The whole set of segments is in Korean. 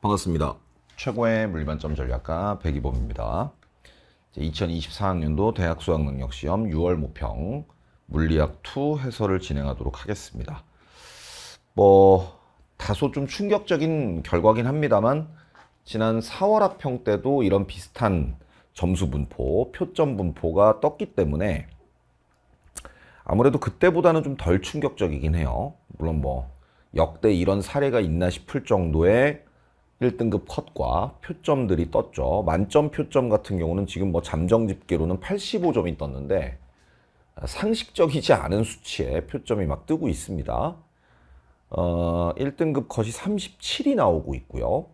반갑습니다. 최고의 물리반점 전략가 백이범입니다. 2024학년도 대학 수학능력시험 6월 모평 물리학 2 해설을 진행하도록 하겠습니다. 뭐 다소 좀 충격적인 결과긴 합니다만 지난 4월 학평 때도 이런 비슷한 점수 분포, 표점 분포가 떴기 때문에 아무래도 그때보다는 좀 덜 충격적이긴 해요. 물론 뭐 역대 이런 사례가 있나 싶을 정도의 1등급 컷과 표점들이 떴죠. 만점 표점 같은 경우는 지금 뭐 잠정 집계로는 85점이 떴는데 아, 상식적이지 않은 수치에 표점이 막 뜨고 있습니다. 어, 1등급 컷이 37이 나오고 있고요.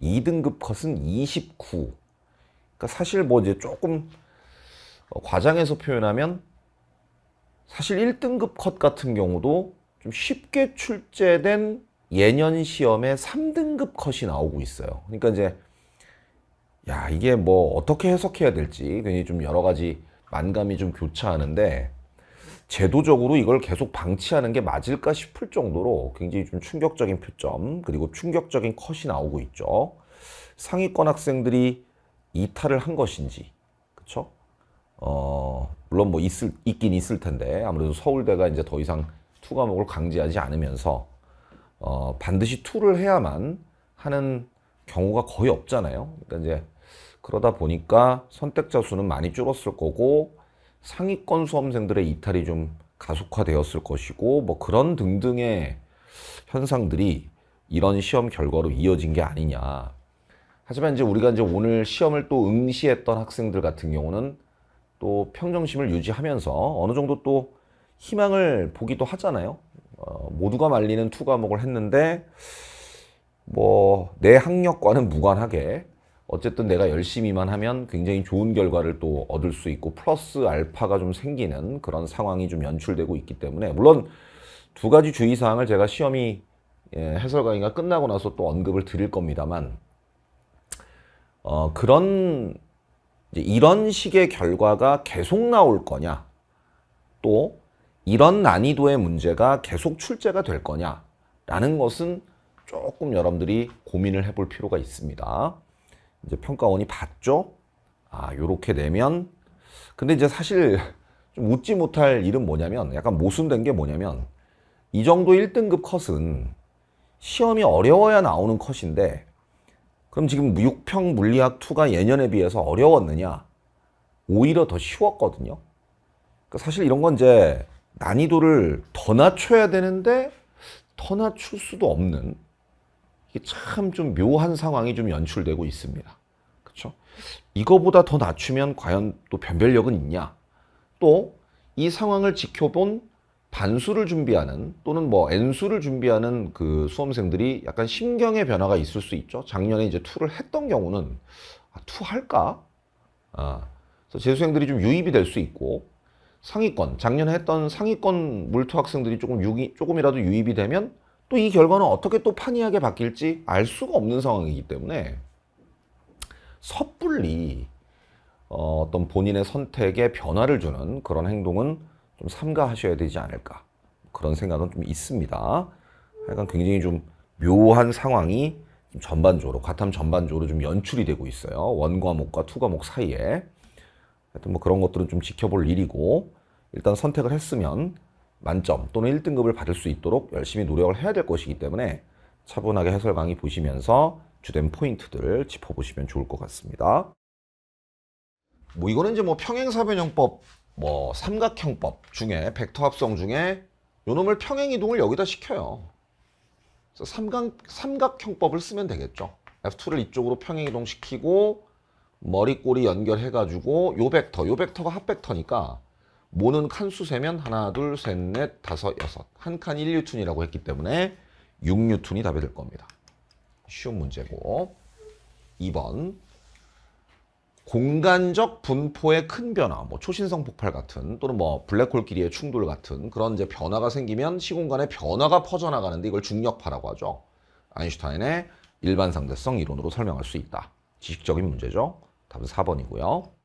2등급 컷은 29. 그러니까 사실 뭐 이제 조금 어, 과장해서 표현하면 사실 1등급 컷 같은 경우도 좀 쉽게 출제된 예년 시험에 3등급 컷이 나오고 있어요. 그러니까 이제 야 이게 뭐 어떻게 해석해야 될지 괜히 좀 여러 가지 만감이 좀 교차하는데 제도적으로 이걸 계속 방치하는 게 맞을까 싶을 정도로 굉장히 좀 충격적인 표점 그리고 충격적인 컷이 나오고 있죠. 상위권 학생들이 이탈을 한 것인지 그렇죠? 어, 물론 뭐 있을, 있긴 있을 텐데 아무래도 서울대가 이제 더 이상 투과목을 강제하지 않으면서 어, 반드시 툴을 해야만 하는 경우가 거의 없잖아요. 그러니까 이제 그러다 보니까 선택자 수는 많이 줄었을 거고 상위권 수험생들의 이탈이 좀 가속화되었을 것이고 뭐 그런 등등의 현상들이 이런 시험 결과로 이어진 게 아니냐. 하지만 이제 우리가 이제 오늘 시험을 또 응시했던 학생들 같은 경우는 또 평정심을 유지하면서 어느 정도 또 희망을 보기도 하잖아요. 어, 모두가 말리는 투 과목을 했는데 뭐 내 학력과는 무관하게 어쨌든 내가 열심히만 하면 굉장히 좋은 결과를 또 얻을 수 있고 플러스 알파가 좀 생기는 그런 상황이 좀 연출되고 있기 때문에 물론 두 가지 주의사항을 제가 시험이 예, 해설 강의가 끝나고 나서 또 언급을 드릴 겁니다만 어, 그런 이런 식의 결과가 계속 나올 거냐 또 이런 난이도의 문제가 계속 출제가 될 거냐라는 것은 조금 여러분들이 고민을 해볼 필요가 있습니다. 이제 평가원이 봤죠? 아, 요렇게 되면 근데 이제 사실 좀 웃지 못할 일은 뭐냐면 약간 모순된 게 뭐냐면 이 정도 1등급 컷은 시험이 어려워야 나오는 컷인데 그럼 지금 6평 물리학 2가 예년에 비해서 어려웠느냐? 오히려 더 쉬웠거든요. 그러니까 사실 이런 건 이제 난이도를 더 낮춰야 되는데 더 낮출 수도 없는 이게 참좀 묘한 상황이 좀 연출되고 있습니다. 그렇죠? 이거보다 더 낮추면 과연 또 변별력은 있냐? 또 이 상황을 지켜본 반수를 준비하는 또는 뭐 N수를 준비하는 그 수험생들이 약간 심경의 변화가 있을 수 있죠. 작년에 이제 투를 했던 경우는 아, 투 할까? 아, 그래서 재수생들이 좀 유입이 될 수 있고 상위권, 작년에 했던 상위권 물투 학생들이 조금 유기, 조금이라도 유입이 되면 또 이 결과는 어떻게 또 판이하게 바뀔지 알 수가 없는 상황이기 때문에 섣불리 어, 어떤 본인의 선택에 변화를 주는 그런 행동은 좀 삼가하셔야 되지 않을까 그런 생각은 좀 있습니다. 약간 굉장히 좀 묘한 상황이 좀 전반적으로 과탐 전반적으로 좀 연출이 되고 있어요. 원 과목과 투 과목 사이에 하여튼 뭐 그런 것들은 좀 지켜볼 일이고 일단 선택을 했으면 만점 또는 1등급을 받을 수 있도록 열심히 노력을 해야 될 것이기 때문에 차분하게 해설 강의 보시면서 주된 포인트들을 짚어보시면 좋을 것 같습니다. 뭐 이거는 이제 뭐 평행사변형법, 뭐 삼각형법 중에 벡터 합성 중에 요놈을 평행이동을 여기다 시켜요. 그래서 삼각, 삼각형법을 쓰면 되겠죠. F2를 이쪽으로 평행이동시키고 머리꼬리 연결해가지고 요 벡터, 요 벡터가 합 벡터니까 모는 칸수 세면 하나, 둘, 셋, 넷, 다섯, 여섯. 한 칸 1뉴턴이라고 했기 때문에 6뉴턴이 답이 될 겁니다. 쉬운 문제고. 2번. 공간적 분포의 큰 변화, 뭐 초신성 폭발 같은 또는 뭐블랙홀길이의 충돌 같은 그런 이제 변화가 생기면 시공간의 변화가 퍼져나가는데 이걸 중력파라고 하죠. 아인슈타인의 일반상대성 이론으로 설명할 수 있다. 지식적인 문제죠. 답은 4번이고요.